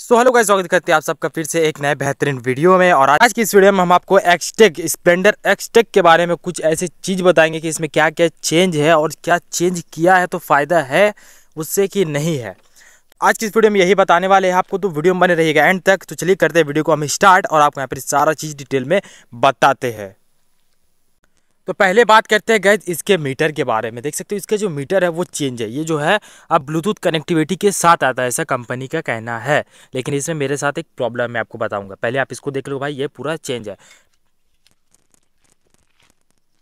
so hello guys स्वागत करते हैं आप सबका फिर से एक नए बेहतरीन वीडियो में और आज की इस वीडियो में हम आपको एक्सटेक स्प्लेंडर एक्सटेक के बारे में कुछ ऐसी चीज़ बताएंगे कि इसमें क्या क्या चेंज है और क्या चेंज किया है तो फ़ायदा है उससे कि नहीं है आज की इस वीडियो में यही बताने वाले हैं आपको तो वीडियो में बने रहिएगा एंड तक तो चलिए करते हैं वीडियो को हम स्टार्ट और आपको यहाँ पर सारा चीज़ डिटेल में बताते हैं तो पहले बात करते हैं गैज इसके मीटर के बारे में देख सकते हो इसका जो मीटर है वो चेंज है ये जो है अब ब्लूटूथ कनेक्टिविटी के साथ आता है ऐसा कंपनी का कहना है लेकिन इसमें मेरे साथ एक प्रॉब्लम मैं आपको बताऊंगा पहले आप इसको देख लो भाई ये पूरा चेंज है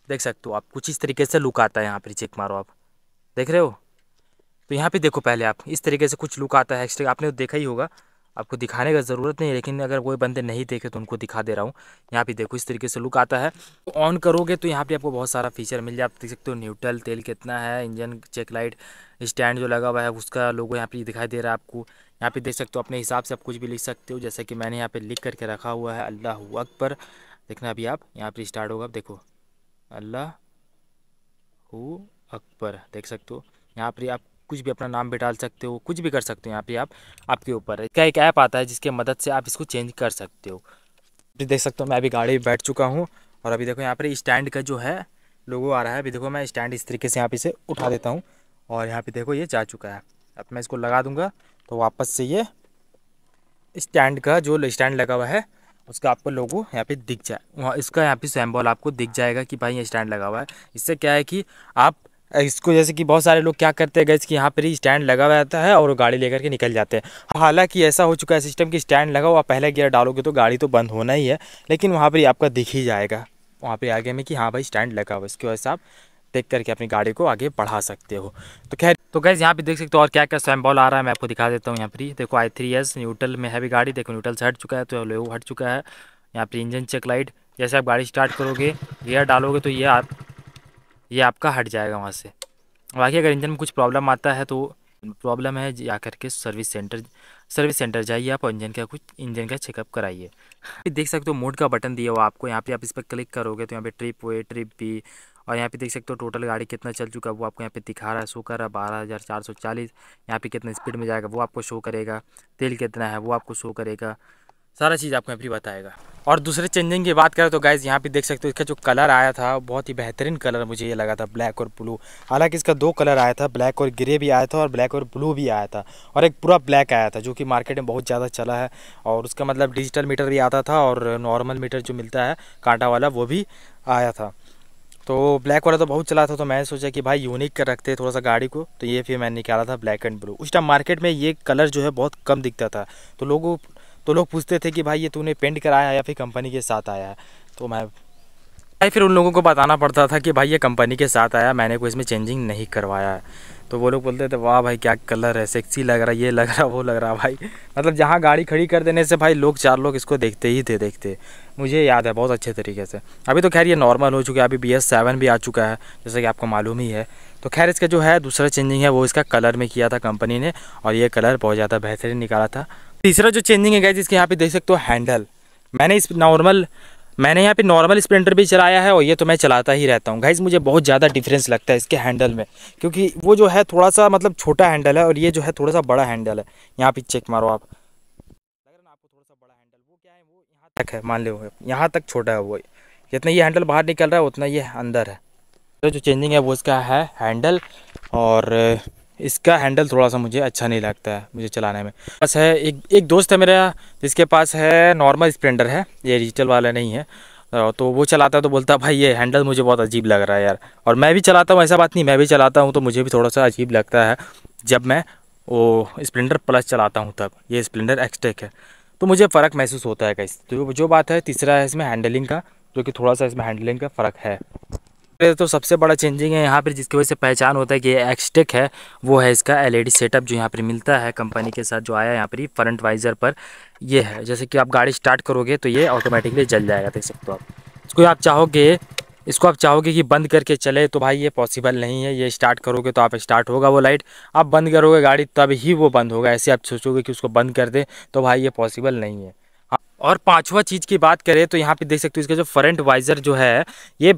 देख सकते हो आप कुछ इस तरीके से लुक आता है यहाँ पर चेक मारो आप देख रहे हो तो यहाँ पर देखो पहले आप इस तरीके से कुछ लुक आता है एक्स्ट्रा आपने देखा ही होगा आपको दिखाने का ज़रूरत नहीं लेकिन अगर कोई बंदे नहीं देखे तो उनको दिखा दे रहा हूँ यहाँ पे देखो इस तरीके से लुक आता है ऑन तो करोगे तो यहाँ पे आपको बहुत सारा फीचर मिल जाए आप देख सकते हो न्यूट्रल तेल कितना है इंजन चेक लाइट स्टैंड जो लगा हुआ है उसका लोगो यहाँ पे दिखाई दे रहा है आपको यहाँ पे देख सकते हो अपने हिसाब से आप कुछ भी लिख सकते हो जैसे कि मैंने यहाँ पर लिख करके रखा हुआ है अल्लाह पर देखना अभी आप यहाँ पर स्टार्ट होगा देखो अल्लाह अकबर देख सकते हो यहाँ पर आप कुछ भी अपना नाम भी डाल सकते हो कुछ भी कर सकते हो यहाँ पे आप आपके ऊपर है क्या एक ऐप आता है जिसके मदद से आप इसको चेंज कर सकते हो देख सकते हो मैं अभी गाड़ी बैठ चुका हूँ और अभी देखो यहाँ पर स्टैंड का जो है लोगो आ रहा है अभी देखो मैं स्टैंड इस तरीके से यहाँ पे इसे उठा देता हूँ और यहाँ पे देखो ये जा चुका है अब मैं इसको लगा दूंगा तो वापस से ये स्टैंड का जो स्टैंड लगा हुआ है उसका आपको लोगो यहाँ पे दिख जाए वहाँ इसका यहाँ पे सैम्बॉल आपको दिख जाएगा कि भाई ये स्टैंड लगा हुआ है इससे क्या है कि आप इसको जैसे कि बहुत सारे लोग क्या करते हैं गैस कि यहाँ पर ही स्टैंड लगा रहता है और गाड़ी लेकर के निकल जाते हैं हालांकि ऐसा हो चुका है सिस्टम कि स्टैंड लगा हुआ पहले गियर डालोगे तो गाड़ी तो बंद होना ही है लेकिन वहाँ पर ही आपका दिख ही जाएगा वहाँ पर आगे में कि हाँ भाई स्टैंड लगा हुआ इसकी वजह से आप देख करके अपनी गाड़ी को आगे बढ़ा सकते हो तो खैर तो गैस यहाँ पे देख सकते हो और क्या क्या स्वयं बॉल आ रहा है मैं आपको दिखा देता हूँ यहाँ पर देखो आई थ्री एस न्यूट्रल में है भी गाड़ी देखो न्यूट्रल से हट चुका है तो लोगो हट चुका है यहाँ पर इंजन चेक लाइट जैसे आप गाड़ी स्टार्ट करोगे गियर डालोगे तो ये आप ये आपका हट जाएगा वहाँ से बाकी अगर इंजन में कुछ प्रॉब्लम आता है तो प्रॉब्लम है जा करके सर्विस सेंटर सर्विस सेंटर जाइए आप इंजन का कुछ इंजन का चेकअप कराइए देख सकते हो मोड का बटन दिया हुआ आपको यहाँ पे आप इस पर क्लिक करोगे तो यहाँ पे ट्रिप वे ट्रिप भी और यहाँ पे देख सकते हो टोटल गाड़ी कितना चल चुका है वो आपको यहाँ पे दिखा रहा है शो कर रहा है बारह हज़ार चार सौ चालीस यहाँ पे कितना स्पीड में जाएगा वो आपको शो करेगा तेल कितना है वो आपको शो करेगा सारा चीज़ आपको यहाँ पर बताएगा और दूसरे चेंजिंग की बात करें तो गाइज़ यहाँ पे देख सकते हो इसका जो कलर आया था बहुत ही बेहतरीन कलर मुझे ये लगा था ब्लैक और ब्लू हालांकि इसका दो कलर आया था ब्लैक और ग्रे भी आया था और ब्लैक और ब्लू भी आया था और एक पूरा ब्लैक आया था जो कि मार्केट में बहुत ज़्यादा चला है और उसका मतलब डिजिटल मीटर भी आता था और नॉर्मल मीटर जो मिलता है कांटा वाला वो भी आया था तो ब्लैक वाला तो बहुत चला था तो मैंने सोचा कि भाई यूनिक कर रखते थोड़ा सा गाड़ी को तो ये फिर मैंने निकाला था ब्लैक एंड ब्लू उस टाइम मार्केट में ये कलर जो है बहुत कम दिखता था तो लोगों तो लोग पूछते थे कि भाई ये तूने पेंट कराया या फिर कंपनी के साथ आया है तो मैं भाई फिर उन लोगों को बताना पड़ता था कि भाई ये कंपनी के साथ आया मैंने कोई इसमें चेंजिंग नहीं करवाया है तो वो लोग बोलते थे वाह भाई क्या कलर है सेक्सी लग रहा है ये लग रहा वो लग रहा भाई मतलब जहाँ गाड़ी खड़ी कर देने से भाई लोग चार लोग इसको देखते ही थे देखते मुझे याद है बहुत अच्छे तरीके से अभी तो खैर ये नॉर्मल हो चुका है अभी बी एस सेवन भी आ चुका है जैसा कि आपको मालूम ही है तो खैर इसका जो है दूसरा चेंजिंग है वो इसका कलर में किया था कंपनी ने और ये कलर बहुत ज़्यादा बेहतरीन निकाला था तीसरा जो चेंजिंग है गाइज इसके यहाँ पे देख सकते हो हैंडल मैंने इस नॉर्मल मैंने यहाँ पे नॉर्मल स्प्लेंडर भी चलाया है और ये तो मैं चलाता ही रहता हूँ गाइज मुझे बहुत ज़्यादा डिफरेंस लगता है इसके हैंडल में क्योंकि वो जो है थोड़ा सा मतलब छोटा हैंडल है और ये जो है थोड़ा सा बड़ा हैंडल है यहाँ पे चेक मारो आप आपको थोड़ा सा बड़ा हैंडल वो क्या है वो यहाँ तक है मान लो यहाँ तक छोटा है वो जितना ये हैंडल बाहर निकल रहा है उतना ये अंदर है जो चेंजिंग है वो इसका है हैंडल और इसका हैंडल थोड़ा सा मुझे अच्छा नहीं लगता है मुझे चलाने में बस है एक एक दोस्त है मेरा जिसके पास है नॉर्मल स्प्लेंडर है ये डिजिटल वाला नहीं है तो वो चलाता है तो बोलता है भाई ये हैंडल मुझे बहुत अजीब लग रहा है यार और मैं भी चलाता हूँ ऐसा बात नहीं मैं भी चलाता हूँ तो मुझे भी थोड़ा सा अजीब लगता है जब मैं वो स्प्लेंडर प्लस चलाता हूँ तब ये स्प्लेंडर एक्सटेक है तो मुझे फ़र्क महसूस होता है कैसे तो जो बात है तीसरा है इसमें हैंडलिंग का जो कि थोड़ा सा इसमें हैंडलिंग का फ़र्क है तो सबसे बड़ा चेंजिंग है यहाँ पर जिसकी वजह से पहचान होता है कि ये एक्सटेक है वो है इसका एलईडी सेटअप e जो यहाँ पर मिलता है कंपनी के साथ जो आया यहाँ पर फ्रंट वाइजर पर ये है जैसे कि आप गाड़ी स्टार्ट करोगे तो ये ऑटोमेटिकली जल जाएगा देख सकते हो आप इसको आप चाहोगे इसको आप चाहोगे कि बंद करके चले तो भाई ये पॉसिबल नहीं है ये स्टार्ट करोगे तो आप स्टार्ट होगा वो लाइट आप बंद करोगे गाड़ी तब ही वो बंद होगा ऐसे आप सोचोगे कि उसको बंद कर दे तो भाई ये पॉसिबल नहीं है और पांचवा चीज़ की बात करें तो यहाँ पे देख सकते हो इसका जो फ्रंट वाइज़र जो है ये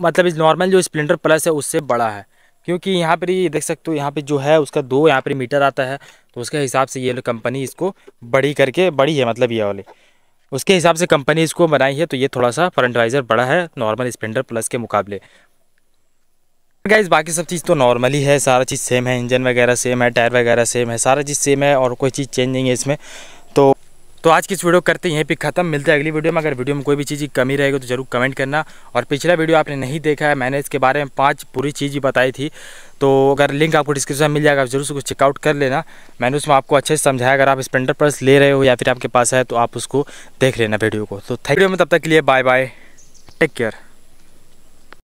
मतलब इस नॉर्मल जो स्प्लेंडर प्लस है उससे बड़ा है क्योंकि यहाँ पर ये देख सकते हो यहाँ पे जो है उसका दो यहाँ पर मीटर आता है तो उसके हिसाब से ये कंपनी इसको बड़ी करके बड़ी है मतलब ये वाले उसके हिसाब से कंपनी इसको बनाई है तो ये थोड़ा सा फ्रंट वाइजर बड़ा है नॉर्मल स्प्लेंडर प्लस के मुकाबले गाइज बाकी सब चीज़ तो नॉर्मल ही है सारा चीज़ सेम है इंजन वगैरह सेम है टायर वगैरह सेम है सारा चीज़ सेम है और कोई चीज़ चेंज नहीं है इसमें तो आज की इस वीडियो करते हैं यहीं पे खत्म मिलते हैं अगली वीडियो में अगर वीडियो में कोई भी चीज़ की कमी रहेगी तो जरूर कमेंट करना और पिछला वीडियो आपने नहीं देखा है मैंने इसके बारे में पांच पूरी चीज़ ही बताई थी तो अगर लिंक आपको डिस्क्रिप्शन में मिल जाएगा आप जरूर उसको चेकआउट कर लेना मैंने उसमें आपको अच्छे से समझाया अगर आप स्पेंडर पर्स ले रहे हो या फिर आपके पास है तो आप उसको देख लेना वीडियो को तो थैंक यू में तब तक के लिए बाय बाय टेक केयर